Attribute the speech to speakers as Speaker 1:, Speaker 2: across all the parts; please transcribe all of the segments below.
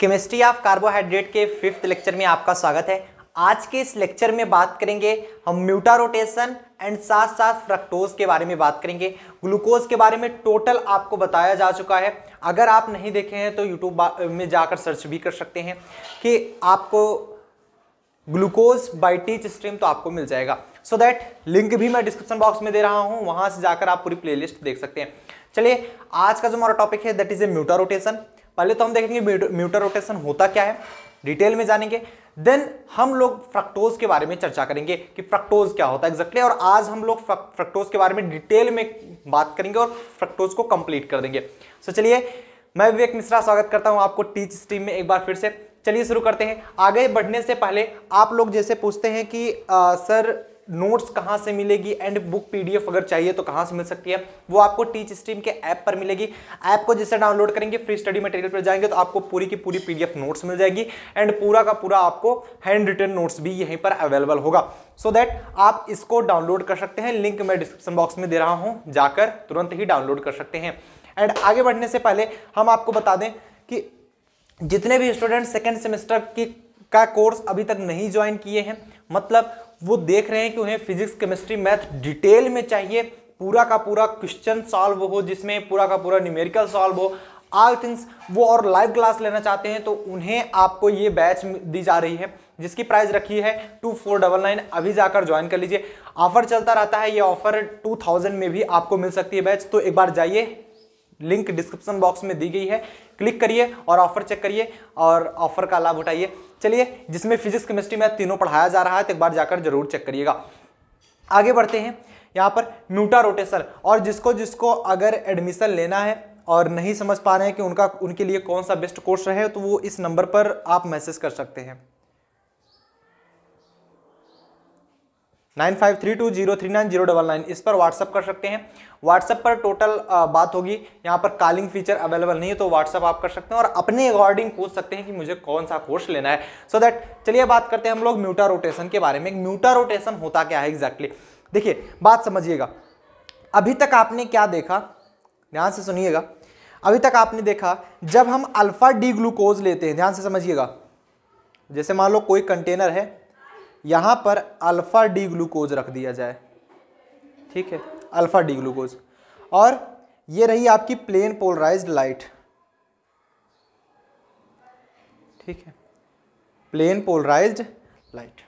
Speaker 1: Chemistry of carbohydrate के fifth lecture में आपका स्वागत है आज के इस लेक्चर में बात करेंगे हम म्यूटा रोटेशन एंड साथ साथ फ्रक्टोज के बारे में बात करेंगे ग्लूकोज के बारे में टोटल आपको बताया जा चुका है अगर आप नहीं देखे हैं तो यूट्यूब में जाकर सर्च भी कर सकते हैं कि आपको ग्लूकोज बाई टीच स्ट्रीम तो आपको मिल जाएगा सो so दैट लिंक भी मैं डिस्क्रिप्शन बॉक्स में दे रहा हूँ वहाँ से जाकर आप पूरी प्लेलिस्ट देख सकते हैं चलिए आज का जो हमारा टॉपिक है that is a mutarotation पहले तो हम देखेंगे म्यूटर रोटेशन होता क्या है डिटेल में जानेंगे देन हम लोग फ्रक्टोज के बारे में चर्चा करेंगे कि फ्रक्टोज क्या होता है एग्जैक्टली और आज हम लोग फ्रक्टोज के बारे में डिटेल में बात करेंगे और फ्रक्टोज को कंप्लीट कर देंगे सो so, चलिए मैं विवेक मिश्रा स्वागत करता हूं आपको टीच स्ट्रीम में एक बार फिर से चलिए शुरू करते हैं आगे बढ़ने से पहले आप लोग जैसे पूछते हैं कि आ, सर नोट्स कहाँ से मिलेगी एंड बुक पीडीएफ अगर चाहिए तो कहाँ से मिल सकती है वो आपको टीच स्ट्रीम के ऐप पर मिलेगी ऐप को जिससे डाउनलोड करेंगे फ्री स्टडी मटेरियल पर जाएंगे तो आपको पूरी की पूरी पीडीएफ नोट्स मिल जाएगी एंड पूरा का पूरा आपको हैंड रिटर्न नोट्स भी यहीं पर अवेलेबल होगा सो so दैट आप इसको डाउनलोड कर सकते हैं लिंक मैं डिस्क्रिप्शन बॉक्स में दे रहा हूँ जाकर तुरंत ही डाउनलोड कर सकते हैं एंड आगे बढ़ने से पहले हम आपको बता दें कि जितने भी स्टूडेंट सेकेंड सेमेस्टर की का कोर्स अभी तक नहीं ज्वाइन किए हैं मतलब वो देख रहे हैं कि उन्हें फिजिक्स केमिस्ट्री मैथ डिटेल में चाहिए पूरा का पूरा क्वेश्चन सॉल्व हो जिसमें पूरा का पूरा न्यूमेरिकल सॉल्व हो आल थिंग्स वो और लाइव क्लास लेना चाहते हैं तो उन्हें आपको ये बैच दी जा रही है जिसकी प्राइस रखी है टू फोर डबल नाइन अभी जाकर ज्वाइन कर लीजिए ऑफर चलता रहता है ये ऑफर टू थाउजेंड में भी आपको मिल सकती है बैच तो एक बार जाइए लिंक डिस्क्रिप्शन बॉक्स में दी गई है क्लिक करिए और ऑफर चेक करिए और ऑफर का लाभ उठाइए चलिए जिसमें फिजिक्स केमिस्ट्री मैथ तीनों पढ़ाया जा रहा है तो एक बार जाकर जरूर चेक करिएगा आगे बढ़ते हैं यहाँ पर म्यूटा रोटेशन और जिसको जिसको अगर एडमिशन लेना है और नहीं समझ पा रहे हैं कि उनका उनके लिए कौन सा बेस्ट कोर्स रहे तो वो इस नंबर पर आप मैसेज कर सकते हैं nine five three two zero three nine zero double nine इस पर व्हाट्सअप कर सकते हैं व्हाट्सअप पर टोटल बात होगी यहाँ पर कॉलिंग फीचर अवेलेबल नहीं है तो व्हाट्सअप आप कर सकते हैं और अपने अकॉर्डिंग पूछ सकते हैं कि मुझे कौन सा कोर्स लेना है सो so दैट चलिए बात करते हैं हम लोग म्यूटा रोटेशन के बारे में म्यूटा रोटेशन होता क्या है एग्जैक्टली exactly? देखिए बात समझिएगा अभी तक आपने क्या देखा ध्यान से सुनिएगा अभी तक आपने देखा जब हम अल्फा डी ग्लूकोज लेते हैं ध्यान से समझिएगा जैसे मान लो कोई कंटेनर है यहाँ पर अल्फ़ा डी ग्लूकोज रख दिया जाए ठीक है अल्फ़ा डी ग्लूकोज और ये रही आपकी प्लेन पोलराइज्ड लाइट ठीक है प्लेन पोलराइज्ड लाइट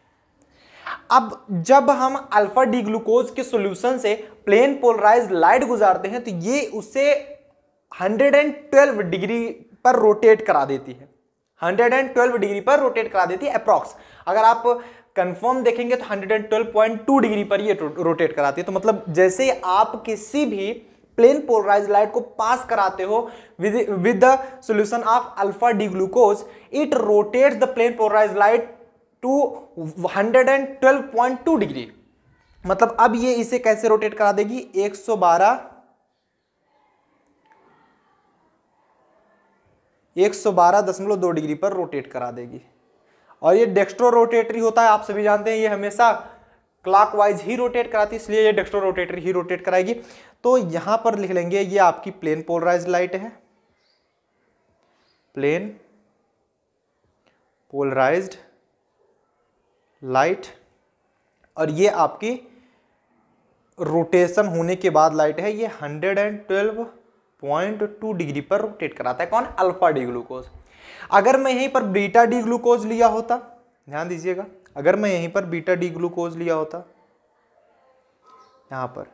Speaker 1: अब जब हम अल्फा डी ग्लूकोज के सॉल्यूशन से प्लेन पोलराइज्ड लाइट गुजारते हैं तो ये उसे 112 डिग्री पर रोटेट करा देती है 112 डिग्री पर रोटेट करा देती है अप्रॉक्स अगर आप कंफर्म देखेंगे तो 112.2 डिग्री पर ये रोटेट कराती है तो मतलब जैसे आप किसी भी प्लेन पोलराइज लाइट को पास कराते हो with with the solution of alpha D glucose it rotate the plane polarize light to 112.2 degree मतलब अब ये इसे कैसे रोटेट करा देगी 112 112.2 डिग्री पर रोटेट करा देगी और ये डेक्स्ट्रो रोटेटरी होता है आप सभी जानते हैं ये हमेशा क्लॉकवाइज ही रोटेट कराती है इसलिए ये डेक्स्ट्रो रोटेटरी ही रोटेट कराएगी तो यहां पर लिख लेंगे ये आपकी प्लेन पोलराइज लाइट है प्लेन पोलराइज लाइट और ये आपकी रोटेशन होने के बाद लाइट है ये hundred and twelve point two degree पर रोटेट कराता है कौन अल्फा डी ग्लूकोज अगर मैं यहीं पर बीटा डी ग्लूकोज लिया होता ध्यान दीजिएगा अगर मैं यहीं पर बीटा डी ग्लूकोज लिया होता यहां पर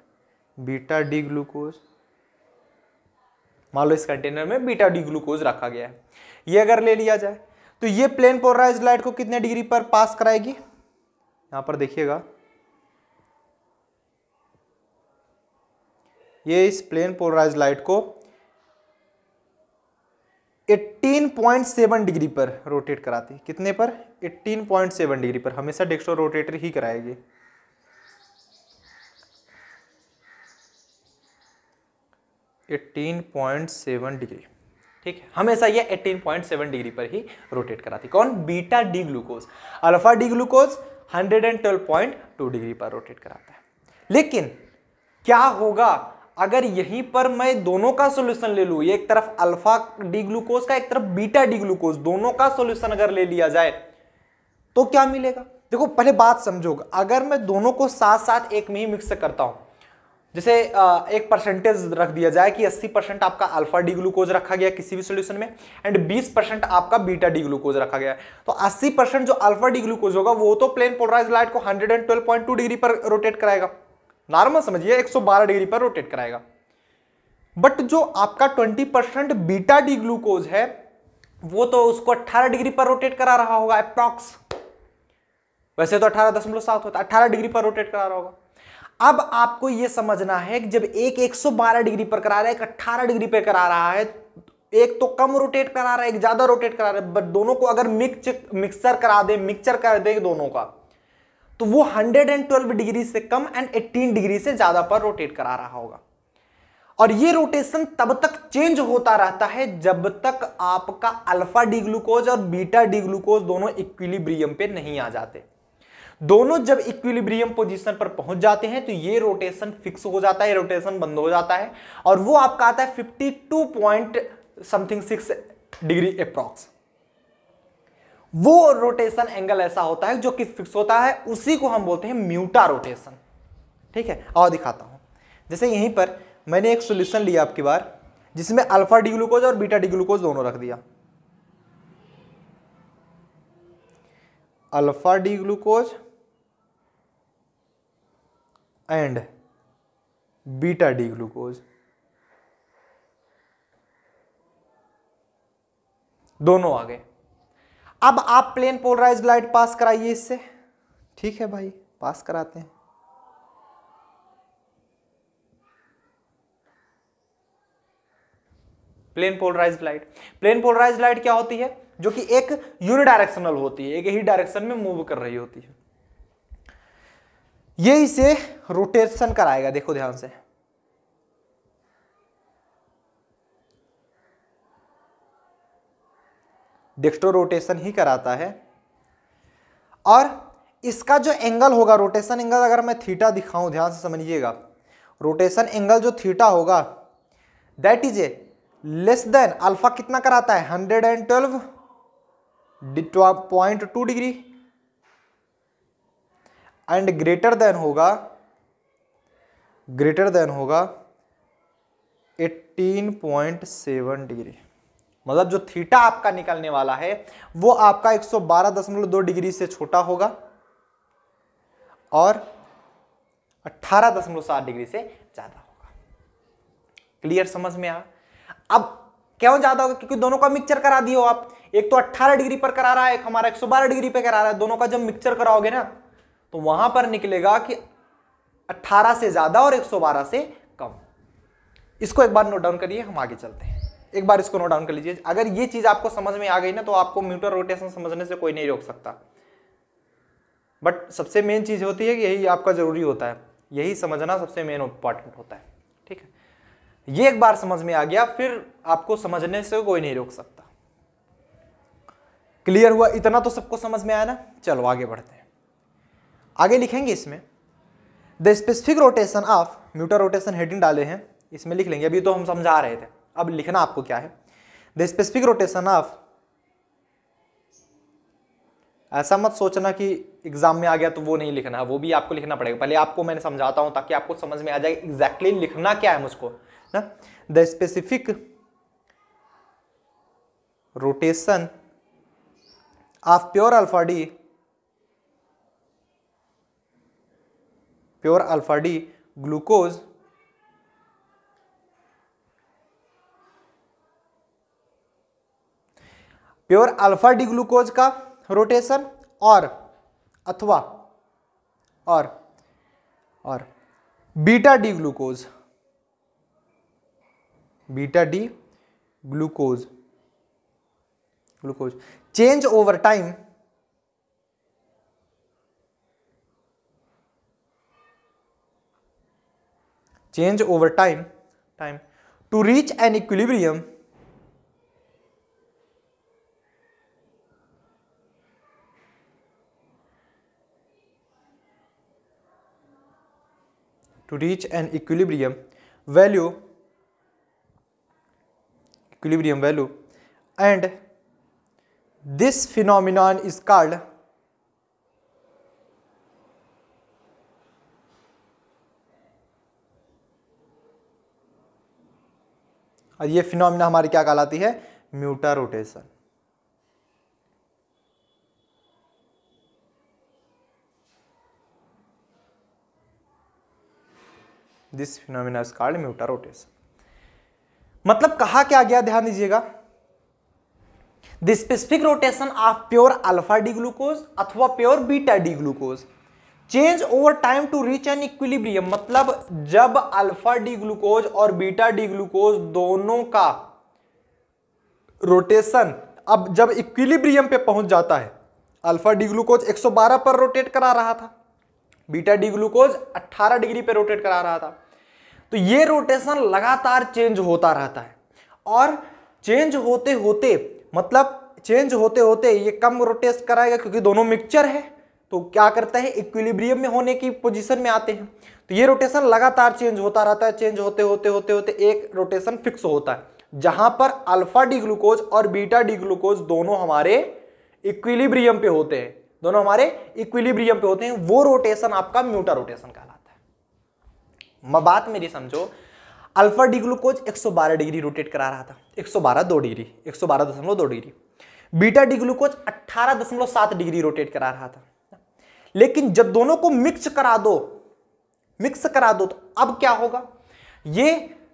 Speaker 1: बीटा डी ग्लूकोज मान लो इस कंटेनर में बीटा डी ग्लूकोज रखा गया है ये अगर ले लिया जाए तो ये प्लेन पोलराइज लाइट को कितने डिग्री पर पास कराएगी यहां पर देखिएगा ये इस प्लेन पोलराइज लाइट को 18.7 डिग्री पर रोटेट कराती कितने पर 18.7 डिग्री पर हमेशा डेस्कटॉप रोटेटर ही कराएगी एट्टीन पॉइंट सेवन डिग्री ठीक है हमेशा ये सेवन डिग्री पर ही रोटेट कराती कौन beta D glucose alpha D glucose hundred and twelve point two degree पर रोटेट कराता है लेकिन क्या होगा अगर यहीं पर मैं दोनों का सोल्यूशन ले लूँ एक तरफ अल्फा डी ग्लूकोज का एक तरफ बीटा डी ग्लूकोज दोनों का सोल्यूशन अगर ले लिया जाए तो क्या मिलेगा देखो पहले बात समझोग अगर मैं दोनों को साथ साथ एक में ही मिक्स करता हूँ जैसे एक परसेंटेज रख दिया जाए कि 80 परसेंट आपका अल्फा डी ग्लूकोज रखा गया किसी भी सोल्यूशन में एंड 20 परसेंट आपका बीटा डी ग्लूकोज रखा गया तो 80 परसेंट जो अल्फा डी ग्लूकोज होगा वो तो प्लेन पोलराइज लाइट को 112.2 डिग्री पर रोटेट कराएगा नॉर्मल समझिए 112 डिग्री पर रोटेट कराएगा बट जो आपका 20 परसेंट बीटा डी ग्लूकोज है वो तो उसको 18 डिग्री पर रोटेट करा रहा होगा अप्रॉक्स वैसे तो अठारह दशमलव सात होता है अठारह डिग्री पर रोटेट करा रहा होगा अब आपको यह समझना है कि जब एक 112 डिग्री पर करा रहा है एक 18 डिग्री पर करा रहा है एक तो कम रोटेट करा रहा है एक ज्यादा रोटेट करा रहा है बट दोनों को अगर मिक्स मिक्सर करा दे मिक्सचर कर दे दोनों का तो वो 112 डिग्री से कम एंड 18 डिग्री से ज्यादा पर रोटेट करा रहा होगा और ये रोटेशन तब तक चेंज होता रहता है जब तक आपका अल्फा डी ग्लूकोज और बीटा डी ग्लूकोज दोनों इक्विलिब्रियम पे नहीं आ जाते दोनों जब इक्विलिब्रियम पोजीशन पर पहुंच जाते हैं तो ये रोटेशन फिक्स हो जाता है रोटेशन बंद हो जाता है और वो आपका आता है fifty point something six degree approx वो रोटेशन एंगल ऐसा होता है जो कि फिक्स होता है उसी को हम बोलते हैं म्यूटा रोटेशन ठीक है और दिखाता हूँ जैसे यहीं पर मैंने एक सोल्यूशन लिया आपकी बार जिसमें अल्फा डी ग्लूकोज और बीटा डी ग्लूकोज दोनों रख दिया alpha D glucose and beta D glucose दोनों आ गए अब आप प्लेन पोलराइज लाइट पास कराइए इससे ठीक है भाई पास कराते हैं plane polarize light plane polarize light क्या होती है जो कि एक यूनिडायरेक्शनल होती है एक ही डायरेक्शन में मूव कर रही होती है ये इसे रोटेशन कराएगा देखो ध्यान से डिक्टो रोटेशन ही कराता है और इसका जो एंगल होगा रोटेशन एंगल अगर मैं थीटा दिखाऊं ध्यान से समझिएगा रोटेशन एंगल जो थीटा होगा that is a less than alpha कितना कराता है hundred and twelve point two degree and greater than होगा ग्रेटर देन होगा एट्टीन पॉइंट सेवन डिग्री मतलब जो थीटा आपका निकलने वाला है वो आपका 112.2 डिग्री से छोटा होगा और 18.7 डिग्री से ज़्यादा होगा क्लियर समझ में आ अब क्यों ज़्यादा होगा क्योंकि दोनों का मिक्सचर करा दिए हो आप एक तो 18 डिग्री पर करा रहा है एक हमारा 112 डिग्री पर करा रहा है दोनों का जब मिक्सचर कराओगे ना तो वहां पर निकलेगा कि 18 से ज़्यादा और 112 से कम इसको एक बार नोट डाउन करिए हम आगे चलते हैं एक बार इसको नोट डाउन कर लीजिए अगर ये चीज़ आपको समझ में आ गई ना तो आपको म्यूटर रोटेशन समझने से कोई नहीं रोक सकता बट सबसे मेन चीज़ होती है कि यही आपका ज़रूरी होता है यही समझना सबसे मेन इंपॉर्टेंट होता है ठीक है ये एक बार समझ में आ गया फिर आपको समझने से कोई नहीं रोक सकता क्लियर हुआ इतना तो सबको समझ में आया ना चलो आगे बढ़ते हैं आगे लिखेंगे इसमें the specific rotation of mutarotation heading डाले हैं इसमें लिख लेंगे अभी तो हम समझा रहे थे अब लिखना आपको क्या है द स्पेसिफिक रोटेशन ऑफ ऐसा मत सोचना कि एग्जाम में आ गया तो वो नहीं लिखना है वो भी आपको लिखना पड़ेगा पहले आपको मैंने समझाता हूं ताकि आपको समझ में आ जाए एग्जैक्टली exactly लिखना क्या है मुझको ना the specific rotation of pure alpha D pure alpha D glucose pure alpha D glucose का रोटेशन और अथवा और और beta D glucose beta D glucose glucose change over time change over time time to reach an equilibrium to reach an equilibrium value equilibrium value and this phenomenon is called और ये phenomena हमारी क्या कहलाती है mutarotation this phenomena called mutarotation मतलब कहा क्या गया ध्यान दीजिएगा the specific rotation of pure alpha D glucose अथवा pure beta D glucose change over time to reach an equilibrium मतलब जब अल्फा डी ग्लूकोज और बीटा डी ग्लूकोज दोनों का रोटेशन अब जब इक्विलिब्रियम पे पहुंच जाता है अल्फा डी ग्लूकोज 112 पर रोटेट करा रहा था बीटा डी ग्लूकोज 18 डिग्री पे रोटेट करा रहा था तो ये रोटेशन लगातार चेंज होता रहता है और चेंज होते होते मतलब चेंज होते होते ये कम रोटेट कराएगा क्योंकि दोनों मिक्सचर है तो क्या करता है इक्विलिब्रियम में होने की पोजीशन में आते हैं तो ये रोटेशन लगातार चेंज होता रहता है चेंज होते होते होते होते एक रोटेशन फिक्स होता है जहां पर अल्फा डी ग्लूकोज और बीटा डी ग्लूकोज दोनों हमारे इक्विलिब्रियम पे होते हैं दोनों हमारे इक्विलिब्रियम पे होते हैं वो रोटेशन आपका म्यूटा रोटेशन कहलाता है बात मेरी समझो alpha D glucose 112 degree rotate करा रहा था 112 दो डिग्री दो डिग्री बीटा डी ग्लूकोज सात डिग्री रोटेट करा रहा था लेकिन जब दोनों को मिक्स करा दो मिक्स करा दो तो अब क्या होगा ये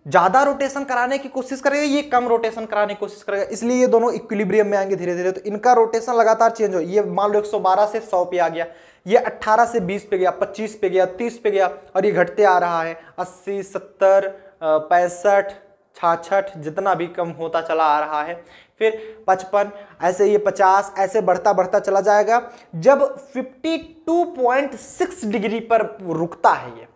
Speaker 1: ज़्यादा रोटेशन कराने की कोशिश करेगा ये कम रोटेशन कराने की कोशिश करेगा इसलिए ये दोनों इक्विलिब्रियम में आएंगे धीरे धीरे तो इनका रोटेशन लगातार चेंज हो ये मान लो 112 से 100 पे आ गया ये 18 से 20 पे गया 25 पे गया 30 पे गया और ये घटते आ रहा है 80 सत्तर पैंसठ छाछठ जितना भी कम होता चला आ रहा है फिर 55 ऐसे ये 50 ऐसे बढ़ता बढ़ता चला जाएगा जब 52.6 डिग्री पर रुकता है ये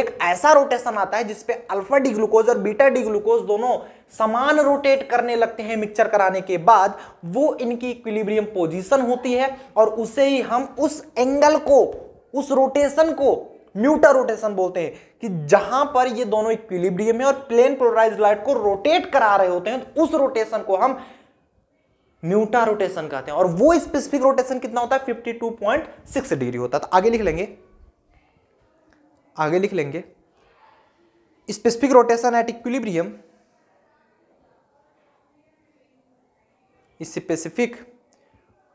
Speaker 1: एक ऐसा रोटेशन आता है जिसपे अल्फा डी ग्लूकोज और बीटा डी ग्लूकोज दोनों समान रोटेट करने लगते हैं मिक्सचर कराने के बाद वो इनकी इक्विलिब्रियम पोजीशन होती है और उसे ही हम उस एंगल को उस रोटेशन को न्यूटर रोटेशन बोलते हैं कि जहां पर ये दोनों इक्विलिब्रियम है और प्लेन पोलराइज लाइट को रोटेट करा रहे होते हैं तो उस रोटेशन को हम न्यूटा रोटेशन कहते हैं और वो स्पेसिफिक रोटेशन कितना होता है 52.6 डिग्री होता है तो आगे लिख लेंगे आगे लिख लेंगे specific rotation at equilibrium specific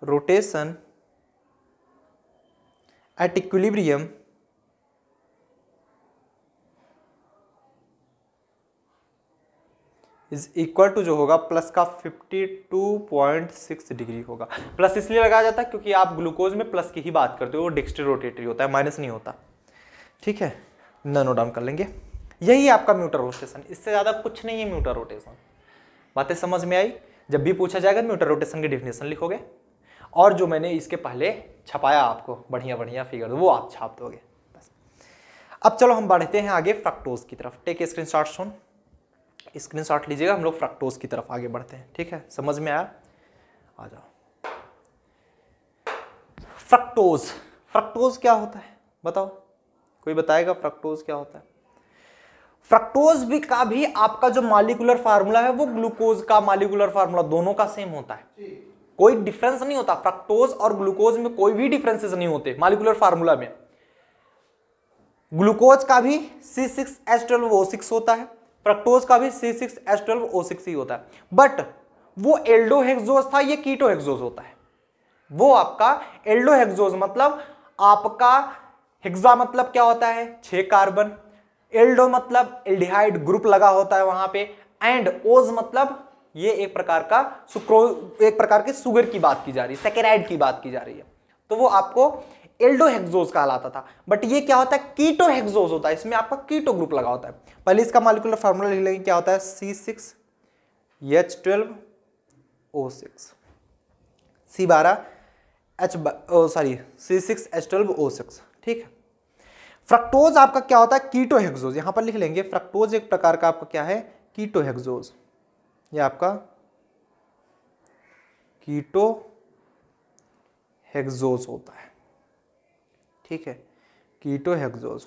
Speaker 1: rotation at equilibrium is equal to जो होगा प्लस का 52.6 डिग्री होगा प्लस इसलिए लगाया जाता है क्योंकि आप ग्लूकोज में प्लस की ही बात करते हो वो डिक्स्ट्रोटेटरी होता है माइनस नहीं होता ठीक है नैनो डाउन कर लेंगे यही आपका म्यूटर रोटेशन इससे ज़्यादा कुछ नहीं है म्यूटर रोटेशन बातें समझ में आई जब भी पूछा जाएगा तो म्यूटर रोटेशन की डिफिनेशन लिखोगे और जो मैंने इसके पहले छपाया आपको बढ़िया बढ़िया फिगर वो आप छाप दोगे बस अब चलो हम बढ़ते हैं आगे फ्रक्टोज की तरफ टेक स्क्रीन शॉट सुन स्क्रीन शॉट लीजिएगा हम लोग फ्रक्टोज की तरफ आगे बढ़ते हैं ठीक है समझ में आया आ जाओ फ्रक्टोज फ्रक्टोज क्या होता है बताओ कोई बताएगा फ्रक्टोज क्या होता है फ्रक्टोज भी का भी आपका जो मालिकुलर फार्मूला है वो ग्लूकोज का मालिकुलर फार्मूला दोनों का सेम होता है कोई डिफरेंस नहीं होता फ्रक्टोज और ग्लूकोज में कोई भी डिफरेंसेस नहीं होते मालिकुलर फार्मूला में ग्लूकोज का भी C six S twelve O six होता है फ्रक्टोज का भी C six S twelve O six ही होता है बट वो एल्डो हेक्सोज था ये कीटो हेक्सोज होता है वो आपका एल्डो हेक्सोज मतलब आपका हेक्सा मतलब क्या होता है छ कार्बन एल्डो मतलब एल्डिहाइड ग्रुप लगा होता है वहां पे एंड ओज मतलब ये एक प्रकार का सुक्रो एक प्रकार के सुगर की बात की जा रही है सेकेराइड की बात की जा रही है तो वो आपको एल्डो एल्डोहेक्सोज कहलाता था बट ये क्या होता है कीटोहेक्सोज होता है इसमें आपका कीटो ग्रुप लगा होता है पहले इसका मालिकुलर फॉर्मूला लिख लेंगे क्या होता है C six H twelve O six C बारह H sorry C six H twelve O six ठीक है फ्रक्टोज आपका क्या होता है कीटोहेक्सोज यहां पर लिख लेंगे फ्रक्टोज एक प्रकार का आपका क्या है कीटोहेक्सोज ये आपका कीटो हेक्सोज होता है ठीक है कीटो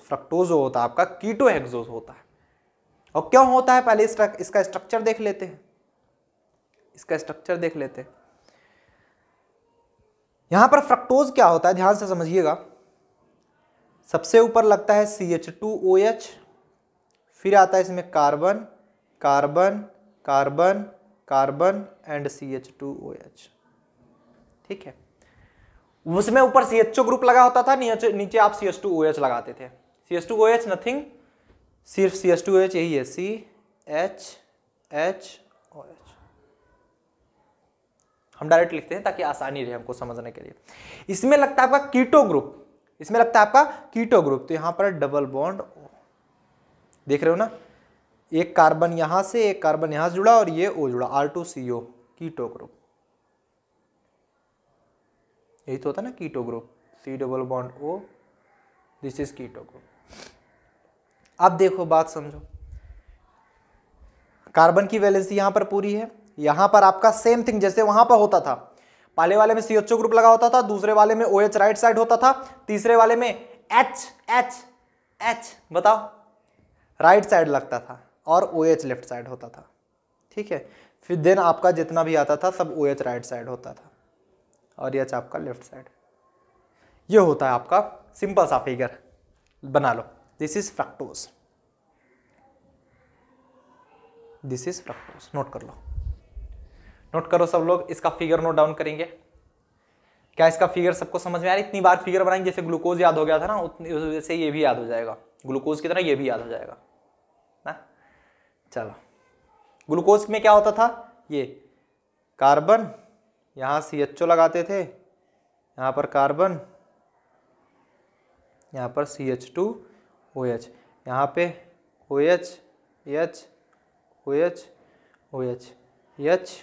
Speaker 1: फ्रक्टोज होता है आपका कीटो होता है और क्यों होता है पहले इसका इसका स्ट्रक्चर देख लेते हैं इसका स्ट्रक्चर देख लेते हैं यहां पर फ्रक्टोज क्या होता है ध्यान से समझिएगा सबसे ऊपर लगता है C H two O H फिर आता है इसमें carbon carbon carbon carbon and C H two O H ठीक है उसमें ऊपर सी एच ओ ग्रुप लगा होता था नीचे आप C H two O H लगाते थे C H two O H nothing सिर्फ C H two O H यही है C H H O H हम डायरेक्ट लिखते हैं ताकि आसानी रहे हमको समझने के लिए इसमें लगता है आपका कीटो ग्रुप इसमें लगता है आपका कीटो ग्रुप तो यहाँ पर डबल बॉन्ड देख रहे हो ना एक कार्बन यहां से एक कार्बन यहां से जुड़ा और ये ओ जुड़ा R two C O keto group यही तो होता है ना keto group C double bond O this is keto group अब देखो बात समझो कार्बन की वैलेंसी यहां पर पूरी है यहां पर आपका सेम थिंग जैसे वहां पर होता था पहले वाले में सी एच ओ ग्रुप लगा होता था दूसरे वाले में ओ एच राइट साइड होता था तीसरे वाले में एच एच एच बताओ राइट साइड लगता था और ओ एच लेफ्ट साइड होता था ठीक है फिर देन आपका जितना भी आता था सब ओ एच राइट साइड होता था और एच आपका लेफ्ट साइड ये होता है आपका सिंपल सा फिगर बना लो this is fructose this is fructose note कर लो नोट करो सब लोग इसका फिगर नोट डाउन करेंगे क्या इसका फिगर सबको समझ में आ रहा है इतनी बार फिगर बनाएंगे जैसे ग्लूकोज याद हो गया था ना उतनी उस वजह से ये भी याद हो जाएगा ग्लूकोज की तरह ये भी याद हो जाएगा ना चलो ग्लूकोज में क्या होता था ये कार्बन यहाँ सी एच ओ लगाते थे यहाँ पर कार्बन यहाँ पर C H two O H यहाँ पे O H H O H O H H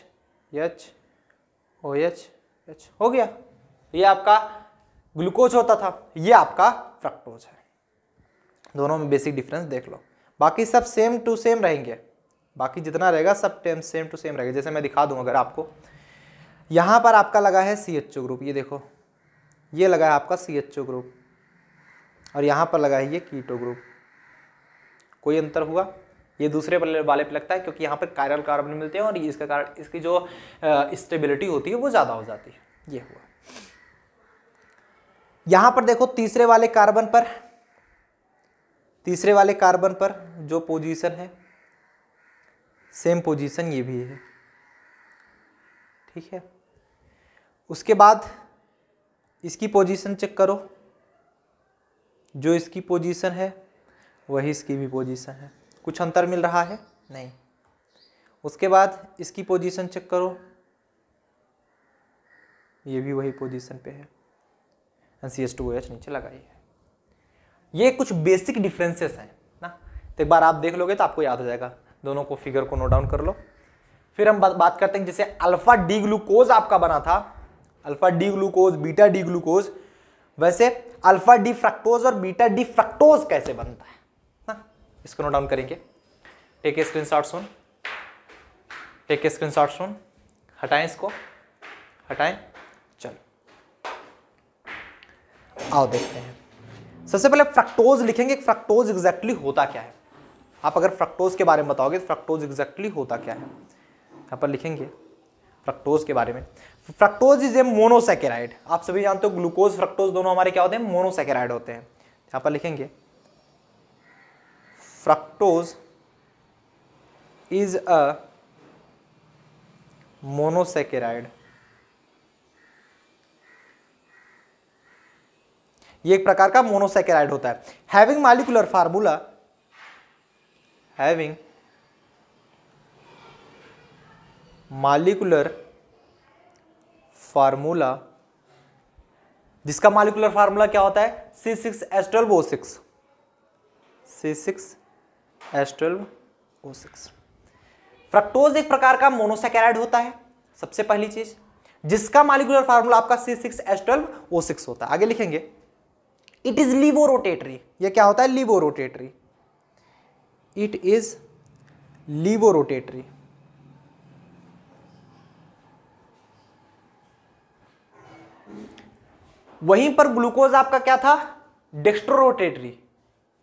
Speaker 1: H O H H हो गया ये आपका ग्लूकोज होता था ये आपका फ्रक्टोज है दोनों में बेसिक डिफरेंस देख लो बाकी सब सेम टू सेम रहेंगे बाकी जितना रहेगा सब टेम सेम टू सेम रहेगा जैसे मैं दिखा दूँ अगर आपको यहाँ पर आपका लगा है सी एच ओ ग्रुप ये देखो ये लगा है आपका सी एच ओ ग्रुप और यहाँ पर लगा है ये कीटो ग्रुप कोई अंतर हुआ ये दूसरे वाले पे लगता है क्योंकि यहाँ पर कायरल कार्बन मिलते हैं और इसका कारण इसकी जो स्टेबिलिटी होती है वो ज़्यादा हो जाती है ये हुआ यहाँ पर देखो तीसरे वाले कार्बन पर तीसरे वाले कार्बन पर जो पोजीशन है सेम पोजीशन ये भी है ठीक है उसके बाद इसकी पोजीशन चेक करो जो इसकी पोजीशन है वही इसकी भी पोजीशन है कुछ अंतर मिल रहा है नहीं उसके बाद इसकी पोजीशन चेक करो ये भी वही पोजीशन पे है N C S two H नीचे लगाई है ये कुछ बेसिक डिफरेंसेस हैं ना तो एक बार आप देख लोगे तो आपको याद हो जाएगा दोनों को फिगर को नोट डाउन कर लो फिर हम बात बात करते हैं जैसे अल्फा डी ग्लूकोज आपका बना था alpha D glucose beta D glucose वैसे अल्फा डी फ्रक्टोज और बीटा डी फ्रक्टोज कैसे बनता है इसको नोट डाउन करेंगे टेक ए स्क्रीन शॉट सुन टेक ए स्क्रीन शॉट सुन हटाएं इसको हटाएं चलो आओ देखते हैं सबसे पहले फ्रक्टोज लिखेंगे फ्रक्टोज एग्जैक्टली होता क्या है आप अगर फ्रक्टोज के बारे में बताओगे तो फ्रक्टोज एग्जैक्टली होता क्या है यहाँ पर लिखेंगे फ्रक्टोज के बारे में फ्रक्टोज इज ए मोनोसेकेराइड आप सभी जानते हो ग्लूकोज फ्रक्टोज दोनों हमारे क्या होते हैं मोनोसेकेराइड होते हैं यहाँ पर लिखेंगे fructose is a monosaccharide ये एक प्रकार का मोनोसेकेराइड होता है having molecular formula having molecular formula जिसका मालिकुलर फार्मूला क्या होता है सी सिक्स एस्ट्रल six C six S twelve O six fructose एक प्रकार का मोनोसेकेराइड होता है सबसे पहली चीज जिसका मालिकुलर फार्मूला आपका C six S twelve O six होता है आगे लिखेंगे इट इज लिवो रोटेटरी यह क्या होता है levorotatory it is levorotatory वहीं पर ग्लूकोज आपका क्या था डेक्स्ट्रो रोटेटरी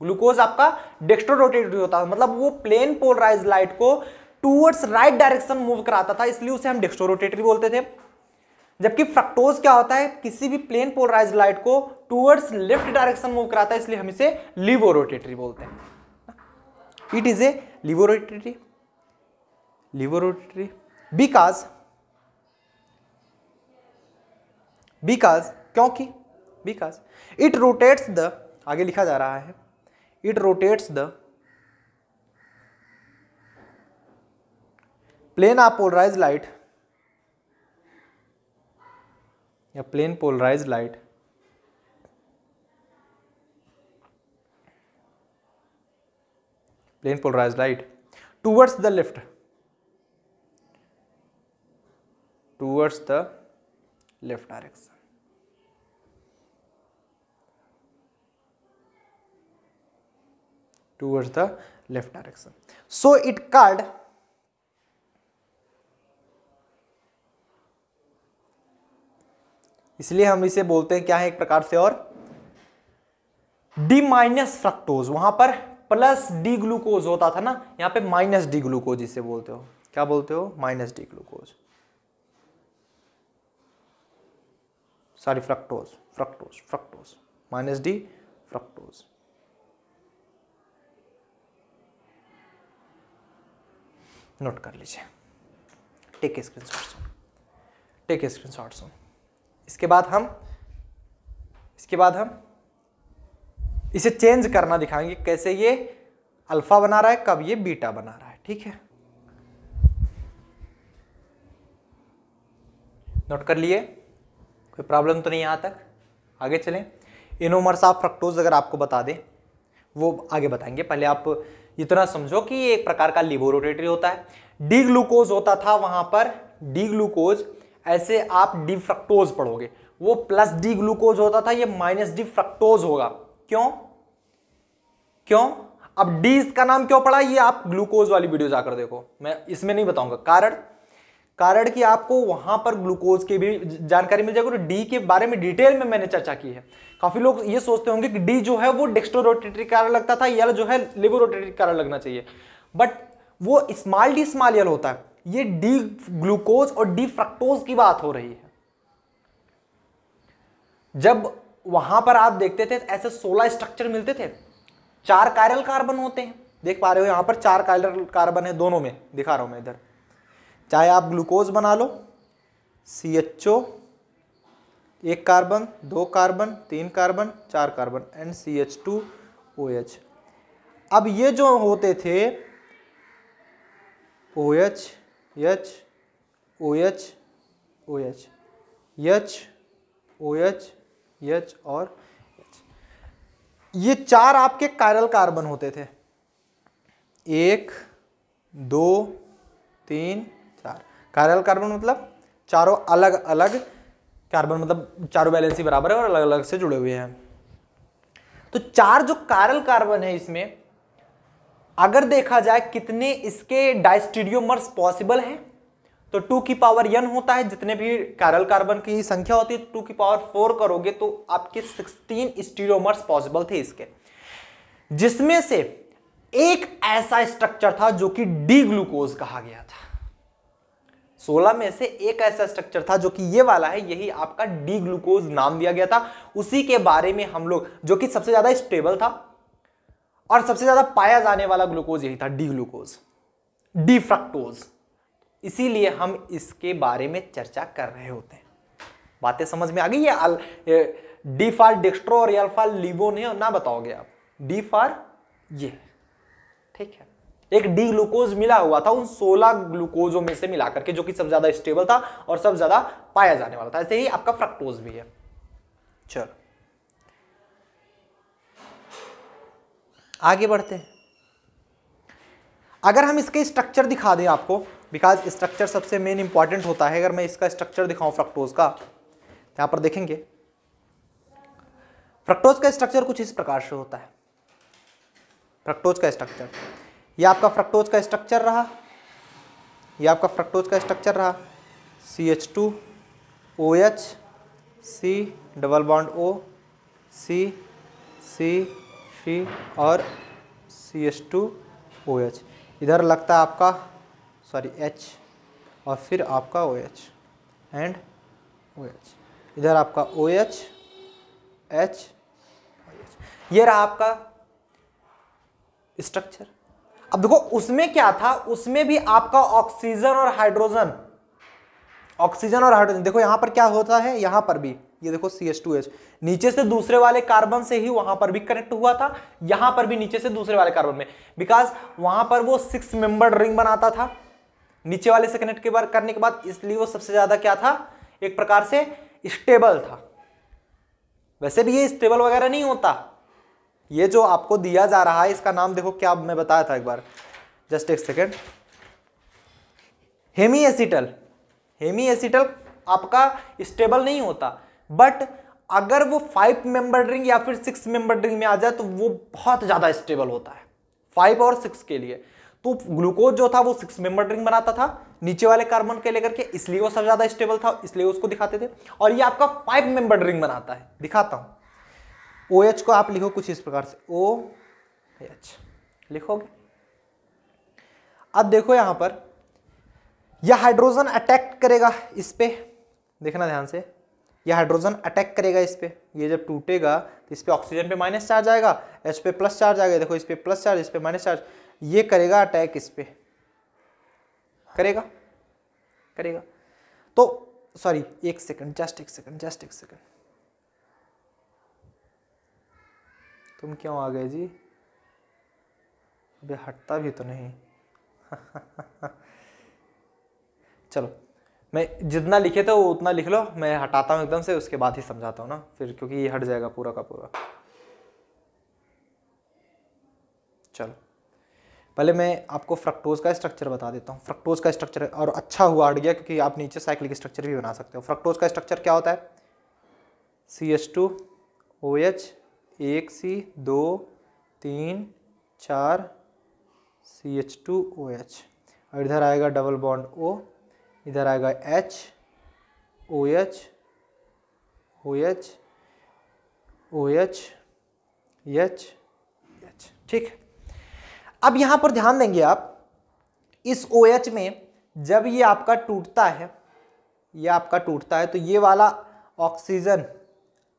Speaker 1: ग्लूकोज आपका डेक्स्ट्रो होता है मतलब वो प्लेन पोलराइज लाइट को टूवर्ड्स राइट डायरेक्शन मूव कराता था इसलिए उसे हम डेक्स्ट्रो रोटेटरी बोलते थे जबकि फ्रक्टोज क्या होता है किसी भी प्लेन पोलराइज लाइट को टूवर्ड्स लेफ्ट डायरेक्शन मूव कराता है इसलिए हम इसे लिवो रोटेटरी बोलते हैं it is a levorotatory levorotatory because because क्योंकि बिकॉज इट रोटेट्स द आगे लिखा जा रहा है it rotates the plane of polarized light a plane polarized light, plane polarized light towards the left towards the left direction towards the left direction. So it called इसलिए हम इसे बोलते हैं क्या है एक प्रकार से और डी माइनस फ्रक्टोज वहां पर प्लस डी ग्लूकोज होता था ना यहां पे माइनस डी ग्लूकोज इसे बोलते हो क्या बोलते हो minus D glucose sorry fructose fructose fructose minus D fructose note कर लीजिए take screenshot take screenshot इसके बाद हम इसके बाद हम इसे चेंज करना दिखाएंगे कैसे ये अल्फा बना रहा है कब ये बीटा बना रहा है ठीक है नोट कर लिए कोई प्रॉब्लम तो नहीं यहाँ तक आगे चलें इनोमर्स ऑफ फ्रक्टोज अगर आपको बता दें वो आगे बताएंगे पहले आप इतना समझो कि एक प्रकार का लिबोरेटरी होता है डी ग्लूकोज होता था वहां पर डी ग्लूकोज ऐसे आप डी फ्रक्टोज पढ़ोगे वो प्लस डी ग्लूकोज होता था ये माइनस डी फ्रक्टोज होगा क्यों क्यों अब डी इसका नाम क्यों पड़ा ये आप ग्लूकोज वाली वीडियो जाकर देखो मैं इसमें नहीं बताऊंगा कारण कारण कि आपको वहां पर ग्लूकोज की भी जानकारी मिल जाएगी और डी के बारे में डिटेल में मैंने चर्चा की है काफी लोग ये सोचते होंगे कि डी जो है वो रोटेटरी कारण लगता था यल जो है रोटेटरी कारण लगना चाहिए बट वो स्मॉल डी स्मॉल यल होता है ये डी ग्लूकोज और डी फ्रक्टोज की बात हो रही है जब वहां पर आप देखते थे ऐसे 16 स्ट्रक्चर मिलते थे चार कायरल कार्बन होते हैं देख पा रहे हो यहां पर चार कायरल कार्बन है दोनों में दिखा रहा हूं मैं इधर चाहे आप ग्लूकोज बना लो सी एच ओ एक कार्बन दो कार्बन तीन कार्बन चार carbon and C H two O H अब ये जो होते थे O H H O H O H H O H H और एच ये चार आपके कायरल कार्बन होते थे एक दो तीन चार कायरल कार्बन मतलब चारों अलग अलग कार्बन मतलब चारों बैलेंसी बराबर है और अलग अलग से जुड़े हुए हैं तो चार जो कारल कार्बन है इसमें अगर देखा जाए कितने इसके डाइस्टीडियोमर्स पॉसिबल हैं तो टू की पावर यन होता है जितने भी कारल कार्बन की संख्या होती है टू की पावर फोर करोगे तो आपके सिक्सटीन स्टीरियोमर्स पॉसिबल थे इसके जिसमें से एक ऐसा स्ट्रक्चर था जो कि डी ग्लूकोज कहा गया था सोलह में से एक ऐसा स्ट्रक्चर था जो कि ये वाला है यही आपका डी ग्लूकोज नाम दिया गया था उसी के बारे में हम लोग जो कि सबसे ज्यादा स्टेबल था और सबसे ज्यादा पाया जाने वाला ग्लूकोज यही था डी ग्लूकोज डी फ्रक्टोज इसीलिए हम इसके बारे में चर्चा कर रहे होते हैं बातें समझ में आ गई है डी फार डेक्स्ट्रो और अल्फा ने ना बताओगे आप डी फार ये ठीक है एक डी ग्लूकोज मिला हुआ था उन 16 ग्लूकोजों में से मिला करके जो कि सबसे ज्यादा स्टेबल था और सबसे ज्यादा पाया जाने वाला था ऐसे ही आपका फ्रक्टोज भी है चलो आगे बढ़ते हैं अगर हम इसके स्ट्रक्चर दिखा दें आपको बिकॉज स्ट्रक्चर सबसे मेन इंपॉर्टेंट होता है अगर मैं इसका स्ट्रक्चर दिखाऊं फ्रक्टोज का यहां पर देखेंगे फ्रक्टोज का स्ट्रक्चर कुछ इस प्रकार से होता है फ्रक्टोज का स्ट्रक्चर यह आपका फ्रक्टोज का स्ट्रक्चर रहा यह आपका फ्रक्टोज का स्ट्रक्चर रहा C H two O H C double bond O C C C और C H two O H इधर लगता है आपका सॉरी एच और फिर आपका O H and O H इधर आपका ओ एच एच ये रहा आपका स्ट्रक्चर अब देखो उसमें क्या था उसमें भी आपका ऑक्सीजन और हाइड्रोजन ऑक्सीजन और हाइड्रोजन देखो यहां पर क्या होता है यहां पर भी ये देखो सी एच टू एच नीचे से दूसरे वाले कार्बन से ही वहां पर भी कनेक्ट हुआ था यहां पर भी नीचे से दूसरे वाले कार्बन में बिकॉज वहां पर वो सिक्स मेंबर रिंग बनाता था नीचे वाले से कनेक्ट के बार करने के बाद इसलिए वो सबसे ज्यादा क्या था एक प्रकार से स्टेबल था वैसे भी ये स्टेबल वगैरह नहीं होता ये जो आपको दिया जा रहा है इसका नाम देखो क्या मैं बताया था एक बार जस्ट एक second hemiacetal hemiacetal आपका स्टेबल नहीं होता बट अगर वो फाइव मेंबर ड्रिंग या फिर सिक्स मेंबर ड्रिंग में आ जाए तो वो बहुत ज़्यादा स्टेबल होता है फाइव और सिक्स के लिए तो ग्लूकोज जो था वो सिक्स मेंबर ड्रिंक बनाता था नीचे वाले कार्बन के लेकर के इसलिए वो सबसे ज़्यादा स्टेबल था इसलिए उसको दिखाते थे और ये आपका फाइव मेंबर ड्रिंक बनाता है दिखाता हूं ओ एच को आप लिखो कुछ इस प्रकार से ओ एच लिखोगे अब देखो यहां पर यह हाइड्रोजन अटैक करेगा इस पे देखना ध्यान से यह हाइड्रोजन अटैक करेगा इस पे ये जब टूटेगा तो इस पे ऑक्सीजन पे माइनस चार्ज आएगा एच पे प्लस चार्ज आएगा देखो इस पे प्लस चार्ज इस पे माइनस चार्ज ये करेगा अटैक इस पे करेगा करेगा तो सॉरी एक सेकंड जस्ट एक सेकंड जस्ट एक सेकंड तुम क्यों आ गए जी अभी हटता भी तो नहीं चलो मैं जितना लिखे थे वो उतना लिख लो मैं हटाता हूँ एकदम से उसके बाद ही समझाता हूँ ना फिर क्योंकि ये हट जाएगा पूरा का पूरा चलो पहले मैं आपको फ्रक्टोज का स्ट्रक्चर बता देता हूँ फ्रक्टोज का स्ट्रक्चर और अच्छा हुआ हट गया क्योंकि आप नीचे साइक्लिक स्ट्रक्चर भी बना सकते हो फ्रक्टोज का स्ट्रक्चर क्या होता है C H two O H एक सी दो तीन चार C H two O H और इधर आएगा डबल बॉन्ड ओ इधर आएगा H O H O H O H H H ठीक अब यहाँ पर ध्यान देंगे आप इस ओ एच में जब ये आपका टूटता है ये आपका टूटता है तो ये वाला ऑक्सीजन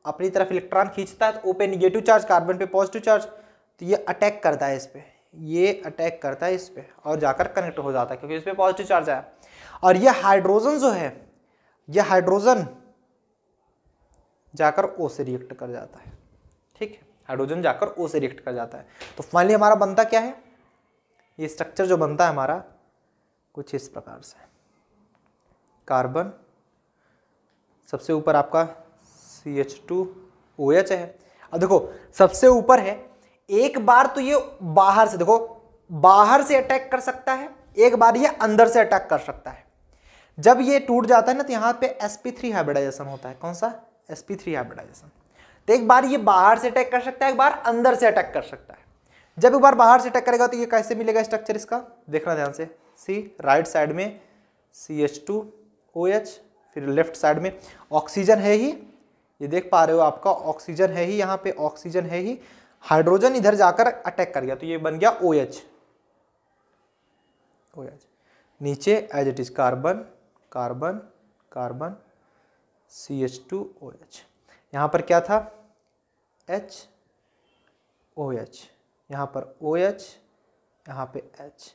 Speaker 1: अपनी तरफ इलेक्ट्रॉन खींचता है तो ओ पे निगेटिव चार्ज कार्बन पे पॉजिटिव चार्ज तो ये अटैक करता है इस पर ये अटैक करता है इस पर और जाकर कनेक्ट हो जाता है क्योंकि इस पर पॉजिटिव चार्ज आया और ये हाइड्रोजन जो है ये हाइड्रोजन जाकर ओ से रिएक्ट कर जाता है ठीक है हाइड्रोजन जाकर ओ से रिएक्ट कर जाता है तो फाइनली हमारा बनता क्या है ये स्ट्रक्चर जो बनता है हमारा कुछ इस प्रकार से कार्बन सबसे ऊपर आपका C H two O H है अब देखो सबसे ऊपर है एक बार तो ये बाहर से देखो बाहर से अटैक कर सकता है एक बार ये अंदर से अटैक कर सकता है जब ये टूट जाता है ना तो यहाँ पे एस पी थ्री हाइब्रिडाइजेशन होता है कौन सा एस पी थ्री हाइब्रिडाइजेशन तो एक बार ये बाहर से अटैक कर सकता है एक बार अंदर से अटैक कर सकता है जब एक बार बाहर से अटैक करेगा तो ये कैसे मिलेगा स्ट्रक्चर इसका देखना ध्यान से सी राइट साइड में C H two O H फिर लेफ्ट साइड में ऑक्सीजन है ही ये देख पा रहे हो आपका ऑक्सीजन है ही यहाँ पे ऑक्सीजन है ही हाइड्रोजन इधर जाकर अटैक कर गया तो ये बन गया ओ एच ओ एच नीचे as it is carbon carbon carbon C H two O H यहाँ पर क्या था एच ओ एच यहाँ पर ओ एच यहाँ पे एच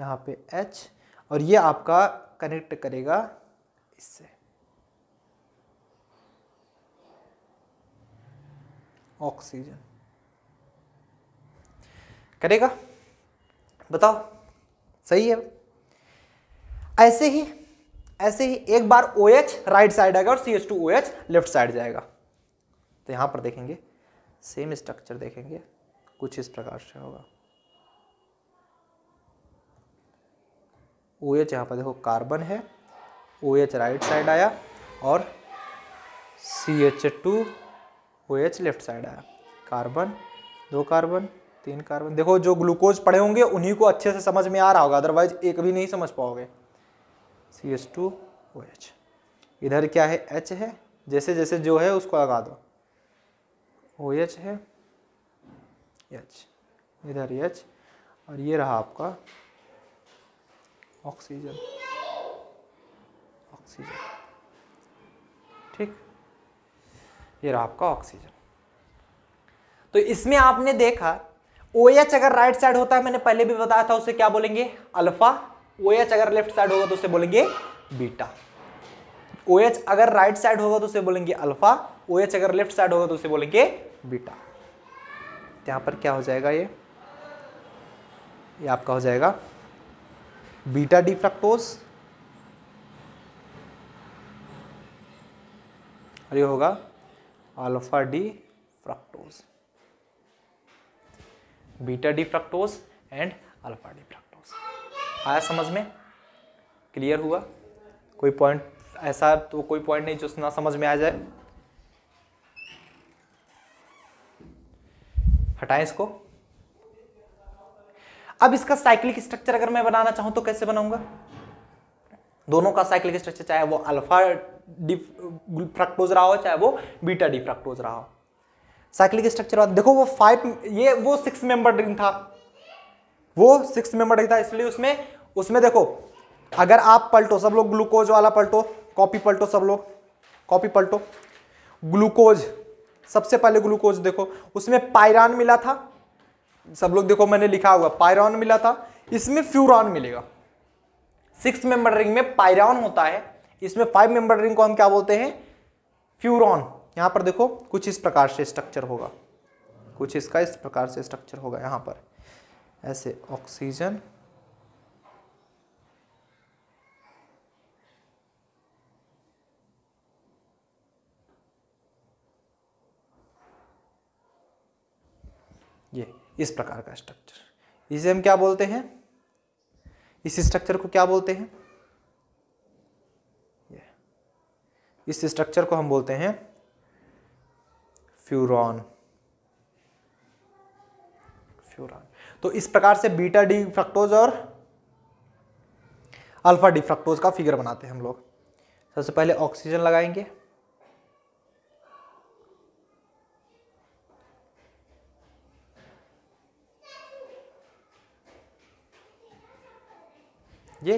Speaker 1: यहाँ पे एच और ये आपका कनेक्ट करेगा इससे ऑक्सीजन करेगा बताओ सही है ऐसे ही ऐसे ही एक बार ओ एच राइट साइड आएगा और C H two O H left side जाएगा तो यहां पर देखेंगे सेम स्ट्रक्चर देखेंगे कुछ इस प्रकार से होगा ओ एच यहां पर देखो कार्बन है ओ एच राइट साइड आया और C H two O H left side आया कार्बन दो कार्बन तीन कार्बन देखो जो ग्लूकोज पड़े होंगे उन्हीं को अच्छे से समझ में आ रहा होगा अदरवाइज एक भी नहीं समझ पाओगे C H two O H इधर क्या है एच है जैसे जैसे जो है उसको लगा दो ओ एच है एच इधर एच और ये रहा आपका ऑक्सीजन ऑक्सीजन ठीक ये रहा आपका ऑक्सीजन तो इसमें आपने देखा ओ एच अगर राइट साइड होता है मैंने पहले भी बताया था उसे क्या बोलेंगे अल्फा ओ एच अगर लेफ्ट साइड होगा तो उसे बोलेंगे बीटा ओ एच अगर राइट साइड होगा तो उसे बोलेंगे अल्फा ओ एच अगर लेफ्ट साइड होगा तो उसे बोलेंगे बीटा तो यहां पर क्या हो जाएगा ये ये आपका हो जाएगा बीटा डिफ्रक्टोस और ये होगा alpha D fructose beta D fructose and alpha D fructose आया समझ में क्लियर हुआ कोई पॉइंट ऐसा तो कोई पॉइंट नहीं जो ना समझ में आ जाए हटाएं इसको अब इसका साइक्लिक स्ट्रक्चर अगर मैं बनाना चाहूं तो कैसे बनाऊंगा दोनों का साइक्लिक स्ट्रक्चर चाहे वो अल्फा डिफ्रक्टोज रहा हो चाहे वो बीटा डिफ्रक्टोज रहा हो साइक्लिक स्ट्रक्चर वाला देखो वो फाइव ये वो सिक्स मेंबर रिंग था वो सिक्स मेंबर रिंग था इसलिए उसमें उसमें देखो अगर आप पलटो सब लोग ग्लूकोज वाला पलटो कॉपी पलटो सब लोग कॉपी पलटो ग्लूकोज सबसे पहले ग्लूकोज देखो उसमें पायरान मिला था सब लोग देखो मैंने लिखा हुआ पायरॉन मिला था इसमें फ्यूरॉन मिलेगा सिक्स मेंबर रिंग में पायरॉन होता है इसमें फाइव मेंबर रिंग को हम क्या बोलते हैं फ्यूरॉन यहां पर देखो कुछ इस प्रकार से स्ट्रक्चर होगा कुछ इसका इस प्रकार से स्ट्रक्चर होगा यहां पर ऐसे ऑक्सीजन ये इस प्रकार का स्ट्रक्चर इसे हम क्या बोलते हैं इस स्ट्रक्चर को क्या बोलते हैं इस स्ट्रक्चर को हम बोलते हैं फ्यूरॉन फ्यूरॉन तो इस प्रकार से बीटा डी फ्रक्टोज और अल्फा डी फ्रक्टोज का फिगर बनाते हैं हम लोग सबसे पहले ऑक्सीजन लगाएंगे ये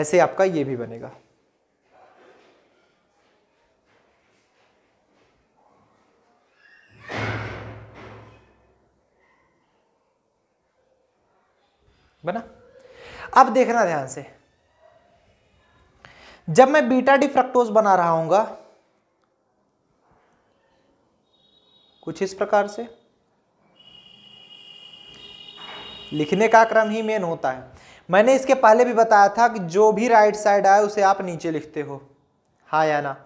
Speaker 1: ऐसे आपका ये भी बनेगा बना अब देखना ध्यान से जब मैं बीटा डी फ्रक्टोज बना रहा हूंगा कुछ इस प्रकार से लिखने का क्रम ही मेन होता है मैंने इसके पहले भी बताया था कि जो भी राइट साइड आए उसे आप नीचे लिखते हो हा या ना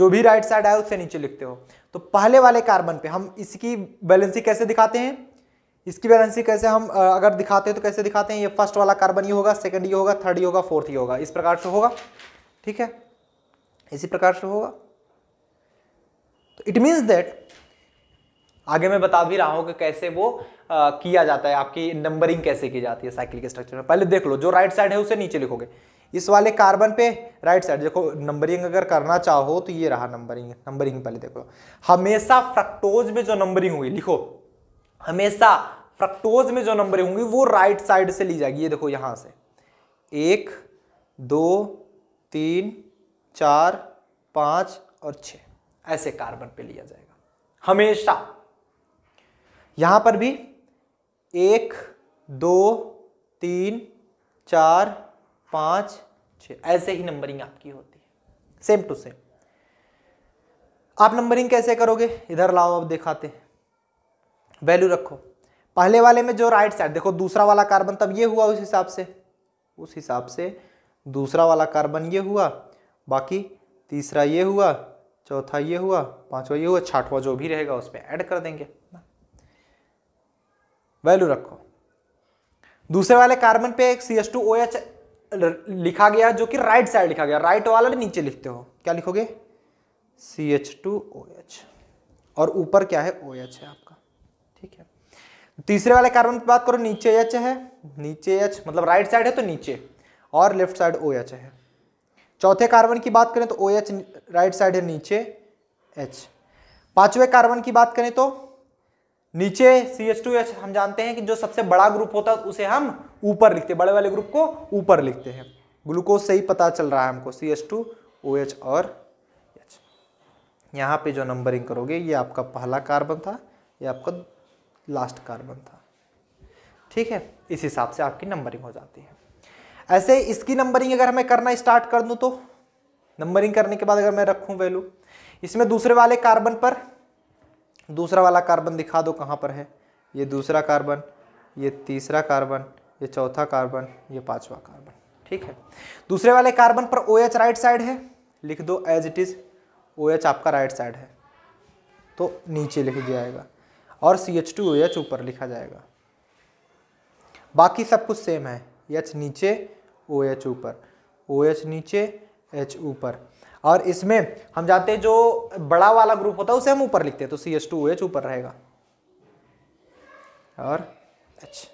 Speaker 1: जो भी राइट साइड आए उसे नीचे लिखते हो तो पहले वाले कार्बन पे हम इसकी बैलेंसी कैसे दिखाते हैं इसकी वैलेंसी कैसे हम अगर दिखाते हैं तो कैसे दिखाते हैं ये फर्स्ट वाला कार्बन ये होगा सेकंड ये होगा थर्ड ये होगा फोर्थ ये होगा इस प्रकार से होगा ठीक है इसी प्रकार से होगा तो इट मीन्स दैट आगे मैं बता भी रहा हूँ कि कैसे वो आ, किया जाता है आपकी नंबरिंग कैसे की जाती है साइकिल के स्ट्रक्चर में पहले देख लो जो राइट साइड है उसे नीचे लिखोगे इस वाले कार्बन पे राइट साइड देखो नंबरिंग अगर करना चाहो तो ये रहा नंबरिंग नंबरिंग पहले देखो हमेशा फ्रक्टोज में जो नंबरिंग हुई लिखो हमेशा फ्रक्टोज में जो नंबर होंगी वो राइट साइड से ली जाएगी ये देखो यहां से एक दो तीन चार पांच और छ ऐसे कार्बन पे लिया जाएगा हमेशा यहां पर भी एक दो तीन चार पांच छ ऐसे ही नंबरिंग आपकी होती है सेम टू सेम आप नंबरिंग कैसे करोगे इधर लाओ अब दिखाते हैं वैल्यू रखो पहले वाले में जो राइट साइड देखो दूसरा वाला कार्बन तब ये हुआ उस हिसाब से उस हिसाब से दूसरा वाला कार्बन ये हुआ बाकी तीसरा ये हुआ चौथा ये हुआ पांचवा ये हुआ छठवा जो भी रहेगा उसमें ऐड कर देंगे वैल्यू रखो दूसरे वाले कार्बन पे एक C S two O H लिखा गया जो कि राइट साइड लिखा गया राइट वाला नीचे लिखते हो क्या लिखोगे C H two O H और ऊपर क्या है ओ एच है आपका ठीक है तीसरे वाले कार्बन की बात करो नीचे एच है नीचे एच मतलब राइट साइड है तो नीचे और लेफ्ट साइड ओ एच है चौथे कार्बन की बात करें तो ओ एच राइट साइड है नीचे एच पांचवे कार्बन की बात करें तो नीचे सी एच टू एच हम जानते हैं कि जो सबसे बड़ा ग्रुप होता है उसे हम ऊपर लिखते हैं बड़े वाले ग्रुप को ऊपर लिखते हैं ग्लूकोज से ही पता चल रहा है हमको C H two O H और एच यहाँ पे जो नंबरिंग करोगे ये आपका पहला कार्बन था ये आपका लास्ट कार्बन था ठीक है इस हिसाब से आपकी नंबरिंग हो जाती है ऐसे इसकी नंबरिंग अगर मैं करना स्टार्ट कर दूँ तो नंबरिंग करने के बाद अगर मैं रखूँ वैल्यू इसमें दूसरे वाले कार्बन पर दूसरा वाला कार्बन दिखा दो कहाँ पर है ये दूसरा कार्बन ये तीसरा कार्बन ये चौथा कार्बन ये पांचवा कार्बन ठीक है दूसरे वाले कार्बन पर ओ एच राइट साइड है लिख दो as it is O H आपका राइट साइड है तो नीचे लिख जाएगा और सी एच टू एच ऊपर लिखा जाएगा बाकी सब कुछ सेम है एच नीचे ओ एच ऊपर ओ एच नीचे एच ऊपर और इसमें हम जाते हैं जो बड़ा वाला ग्रुप होता है उसे हम ऊपर लिखते हैं तो C H two O H ऊपर रहेगा और एच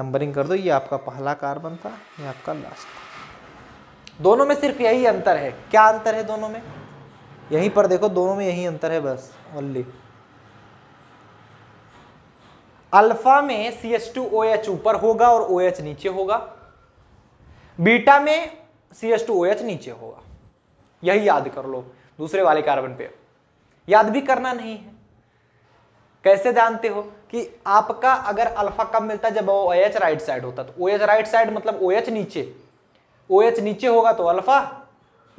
Speaker 1: नंबरिंग कर दो ये आपका पहला कार्बन था ये आपका लास्ट था दोनों में सिर्फ यही अंतर है क्या अंतर है दोनों में यहीं पर देखो दोनों में यही अंतर है बस ओनली अल्फा में C H two O H ऊपर होगा और ओ OH एच नीचे होगा बीटा में C H two O H नीचे होगा यही याद कर लो दूसरे वाले कार्बन पे याद भी करना नहीं है कैसे जानते हो कि आपका अगर अल्फा कब मिलता है जब ओ एच राइट साइड होता तो ओ एच राइट साइड मतलब ओ एच नीचे ओ एच नीचे होगा तो अल्फा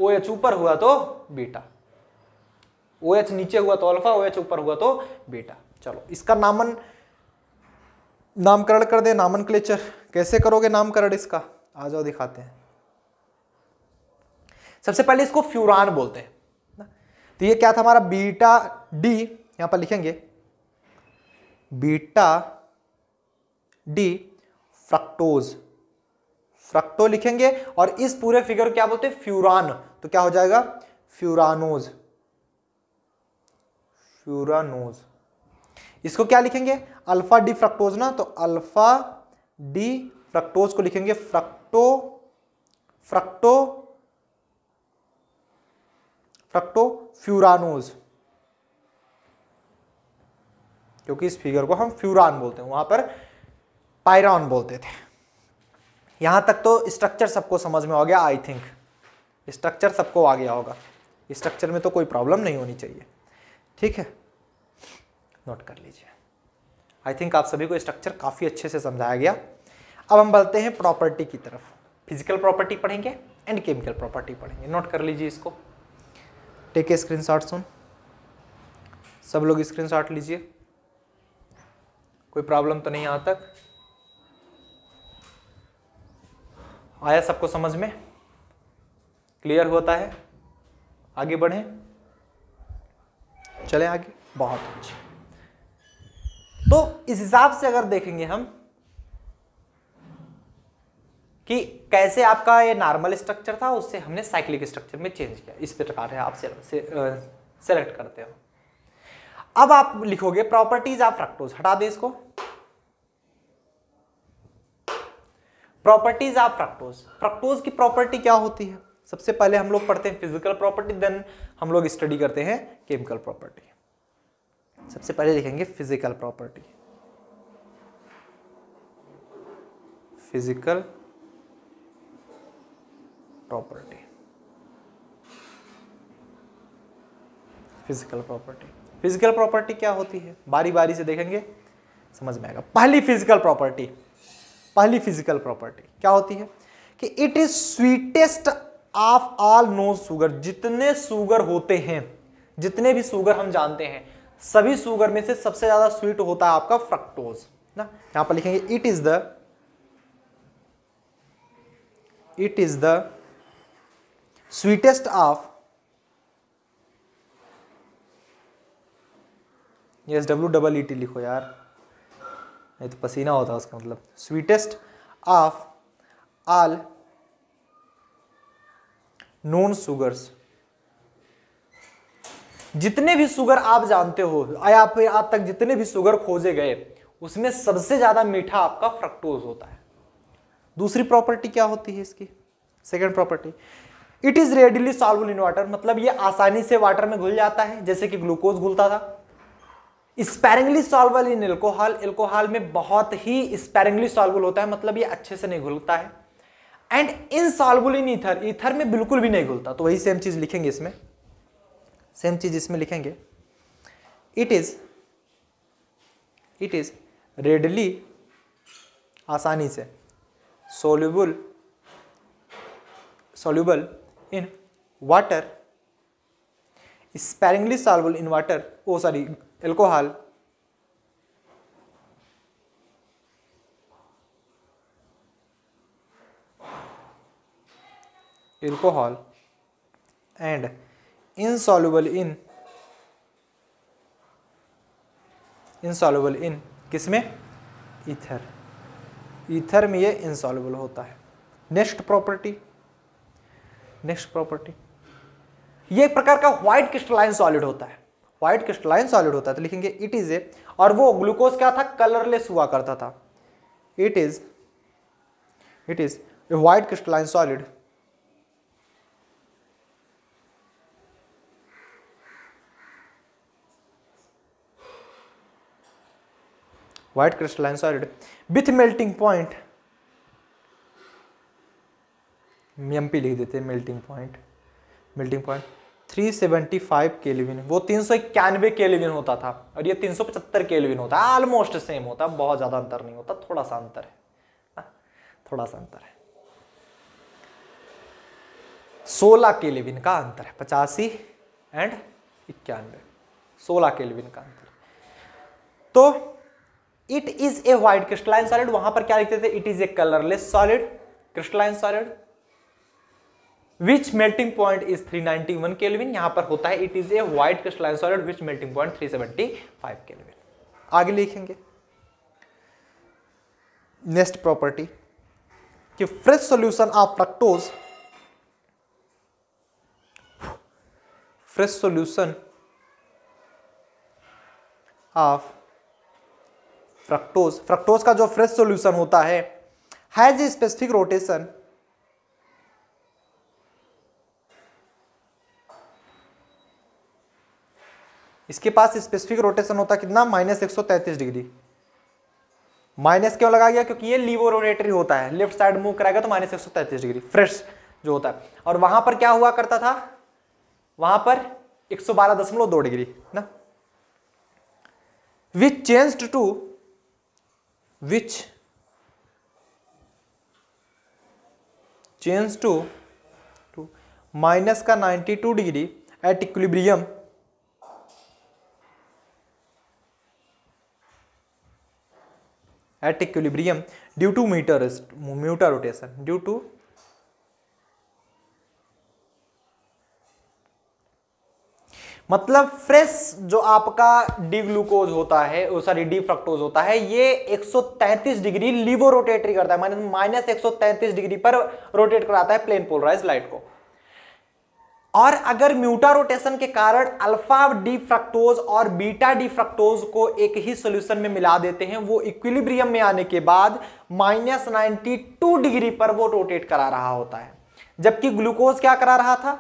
Speaker 1: ओ एच ऊपर हुआ तो बीटा ओ एच नीचे हुआ तो अल्फा ओ एच ऊपर हुआ तो बीटा चलो इसका नामन नामकरण कर दे नामन कैसे करोगे नामकरण इसका आ जाओ दिखाते हैं सबसे पहले इसको फ्यूरान बोलते हैं तो ये क्या था हमारा बीटा डी यहां पर लिखेंगे बीटा डी फ्रक्टोज फ्रक्टो लिखेंगे और इस पूरे फिगर को क्या बोलते हैं फ्यूरान तो क्या हो जाएगा फ्यूरानोज फ्यूरानोज इसको क्या लिखेंगे अल्फा डी फ्रक्टोज ना तो अल्फा डी फ्रक्टोज को लिखेंगे फ्रक्टो फ्रक्टो फ्रक्टो फ्यूरानोज क्योंकि इस फिगर को हम फ्यूरान बोलते हैं वहां पर पायरॉन बोलते थे यहां तक तो स्ट्रक्चर सबको समझ में आ गया आई थिंक स्ट्रक्चर सबको आ गया होगा स्ट्रक्चर में तो कोई प्रॉब्लम नहीं होनी चाहिए ठीक है नोट कर लीजिए आई थिंक आप सभी को स्ट्रक्चर काफ़ी अच्छे से समझाया गया अब हम बढ़ते हैं प्रॉपर्टी की तरफ फिजिकल प्रॉपर्टी पढ़ेंगे एंड केमिकल प्रॉपर्टी पढ़ेंगे नोट कर लीजिए इसको टेक ए स्क्रीन शॉट सुन सब लोग स्क्रीन शॉट लीजिए कोई प्रॉब्लम तो नहीं आ तक आया सबको समझ में क्लियर होता है आगे बढ़ें चले आगे बहुत अच्छी तो इस हिसाब से अगर देखेंगे हम कि कैसे आपका ये नॉर्मल स्ट्रक्चर था उससे हमने साइक्लिक स्ट्रक्चर में चेंज किया इस प्रकार है आप सेलेक्ट करते हो अब आप लिखोगे प्रॉपर्टीज ऑफ फ्रक्टोज हटा दे इसको प्रॉपर्टीज ऑफ फ्रक्टोज फ्रक्टोज की प्रॉपर्टी क्या होती है सबसे पहले हम लोग पढ़ते हैं फिजिकल प्रॉपर्टी देन हम लोग स्टडी करते हैं केमिकल प्रॉपर्टी सबसे पहले लिखेंगे physical property physical property physical property physical property क्या होती है बारी बारी से देखेंगे समझ में आएगा पहली फिजिकल प्रॉपर्टी पहली फिजिकल प्रॉपर्टी क्या होती है कि it is sweetest of all no sugar जितने सुगर होते हैं जितने भी सुगर हम जानते हैं सभी शुगर में से सबसे ज़्यादा स्वीट होता है आपका फ्रक्टोज ना यहां पर लिखेंगे it is the it is the sweetest of yes W double E T लिखो यार नहीं तो पसीना होता उसका मतलब sweetest of all non sugars जितने भी शुगर आप जानते हो या फिर आज तक जितने भी शुगर खोजे गए उसमें सबसे ज़्यादा मीठा आपका फ्रक्टोज होता है दूसरी प्रॉपर्टी क्या होती है इसकी second property it is readily soluble in water मतलब ये आसानी से वाटर में घुल जाता है जैसे कि ग्लूकोज घुलता था sparingly soluble in alcohol alcohol में बहुत ही स्पैरिंगली सॉल्वल होता है मतलब ये अच्छे से नहीं घुलता है and insoluble in ether ether में बिल्कुल भी नहीं घुलता तो वही सेम चीज़ लिखेंगे इसमें सेम चीज़ इसमें लिखेंगे it is it is readily आसानी से soluble soluble in water sparingly soluble in water oh sorry alcohol alcohol and insoluble in insoluble in किसमें ईथर ईथर में ये इनसॉल्युबल होता है नेक्स्ट प्रॉपर्टी नेक्स्ट प्रॉपर्टी ये एक प्रकार का व्हाइट क्रिस्टलाइन सॉलिड होता है व्हाइट क्रिस्टलाइन सॉलिड होता है तो लिखेंगे इट इज ए और वो ग्लूकोज क्या था कलरलेस हुआ करता था it is it is a white crystalline solid white crystalline solid with melting point M P लिख देते हैं melting point melting point 375 kelvin वो तीन सौ इक्यानवे केल्विन होता था और ये 375 केल्विन होता है ऑलमोस्ट सेम होता है बहुत ज़्यादा अंतर नहीं होता थोड़ा सा अंतर है ना? हाँ, थोड़ा सा अंतर है 16 केल्विन का अंतर है पचासी एंड इक्यानवे 16 केल्विन का अंतर तो it is a white crystalline solid वहां पर क्या लिखते थे it is a colourless solid crystalline solid which melting point is 391 ninety one kelvin यहां पर होता है it is a white crystalline solid which melting point 375 seventy kelvin आगे लिखेंगे नेक्स्ट प्रॉपर्टी कि fresh solution of fructose fresh solution of fructose fructose का जो fresh solution होता है हैज ए स्पेसिफिक रोटेशन इसके पास स्पेसिफिक रोटेशन होता कितना माइनस एक डिग्री माइनस क्यों लगा गया क्योंकि ये लीवो रोटेटरी होता है लेफ्ट साइड मूव कराएगा तो माइनस एक डिग्री फ्रेश जो होता है और वहां पर क्या हुआ करता था वहां पर 112.2 डिग्री ना which change to which change to to minus का 92 degree at equilibrium at equilibrium due to meter mutarotation due to मतलब फ्रेश जो आपका डी ग्लूकोज होता है सॉरी डी फ्रक्टोज होता है ये 133 डिग्री लिवो रोटेटरी करता है माइनस एक डिग्री पर रोटेट कराता है प्लेन पोलराइज लाइट को और अगर म्यूटा रोटेशन के कारण अल्फा डी फ्रक्टोज और बीटा डी फ्रक्टोज को एक ही सॉल्यूशन में मिला देते हैं वो इक्विलिब्रियम में आने के बाद माइनस डिग्री पर वो रोटेट करा रहा होता है जबकि ग्लूकोज क्या करा रहा था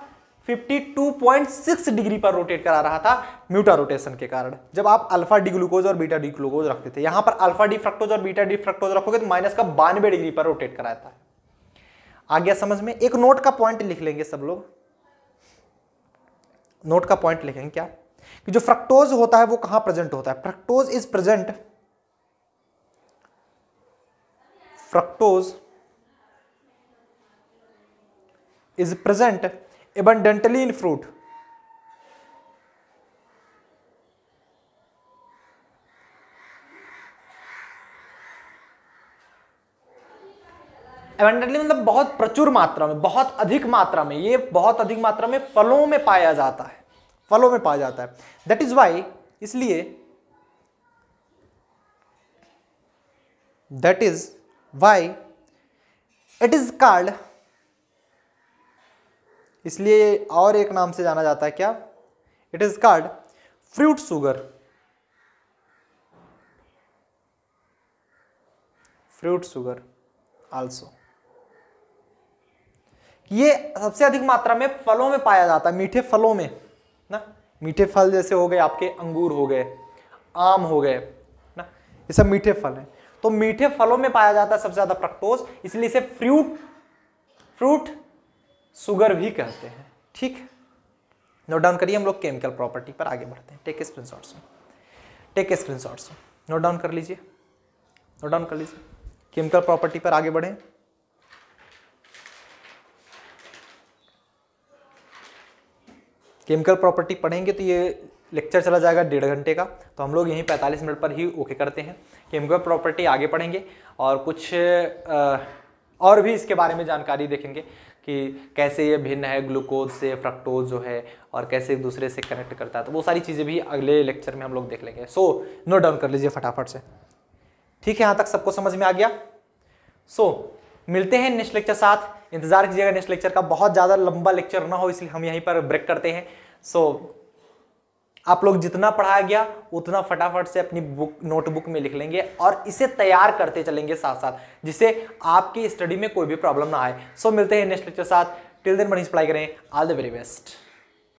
Speaker 1: 52.6 डिग्री पर रोटेट करा रहा था म्यूटा रोटेशन के कारण जब आप अल्फा डी ग्लूकोज और बीटा डी ग्लूकोज रखते थे यहां पर अल्फा डी फ्रक्टोज और बीटा डी फ्रक्टोज रखोगे तो माइनस का बानवे डिग्री पर रोटेट कराया था आ गया समझ में एक नोट का पॉइंट लिख लेंगे सब लोग नोट का पॉइंट लिखेंगे क्या कि जो फ्रक्टोज होता है वो कहां प्रेजेंट होता है fructose is present fructose is present abundantly in fruit abundantly मतलब बहुत प्रचुर मात्रा में बहुत अधिक मात्रा में ये बहुत अधिक मात्रा में फलों में पाया जाता है फलों में पाया जाता है दैट इज वाई इसलिए that is why it is called इसलिए और एक नाम से जाना जाता है क्या it is called fruit sugar fruit sugar also ये सबसे अधिक मात्रा में फलों में पाया जाता है मीठे फलों में ना मीठे फल जैसे हो गए आपके अंगूर हो गए आम हो गए ना ये सब मीठे फल हैं तो मीठे फलों में पाया जाता है सबसे ज्यादा फ्रक्टोज इसलिए इसे फ्रूट फ्रूट सुगर भी कहते हैं ठीक है नोट डाउन करिए हम लोग केमिकल प्रॉपर्टी पर आगे बढ़ते हैं take screenshots take screenshots note down कर लीजिए नोट डाउन कर लीजिए केमिकल प्रॉपर्टी पर आगे बढ़ें केमिकल प्रॉपर्टी पढ़ेंगे तो ये लेक्चर चला जाएगा डेढ़ घंटे का तो हम लोग यहीं 45 मिनट पर ही ओके करते हैं केमिकल प्रॉपर्टी आगे पढ़ेंगे और कुछ आ, और भी इसके बारे में जानकारी देखेंगे कि कैसे ये भिन्न है ग्लूकोज से फ्रक्टोज जो है और कैसे एक दूसरे से कनेक्ट करता है तो वो सारी चीज़ें भी अगले लेक्चर में हम लोग देख लेंगे सो नोट डाउन कर लीजिए फटाफट से ठीक है यहाँ तक सबको समझ में आ गया सो so, मिलते हैं नेक्स्ट लेक्चर साथ इंतजार कीजिएगा नेक्स्ट लेक्चर का बहुत ज़्यादा लंबा लेक्चर ना हो इसलिए हम यहीं पर ब्रेक करते हैं सो so, आप लोग जितना पढ़ाया गया उतना फटाफट से अपनी बुक नोटबुक में लिख लेंगे और इसे तैयार करते चलेंगे साथ साथ जिससे आपकी स्टडी में कोई भी प्रॉब्लम ना आए सो मिलते हैं नेक्स्ट लेक्चर साथ टिल दिन मनीष पढ़ाई करें ऑल द वेरी बेस्ट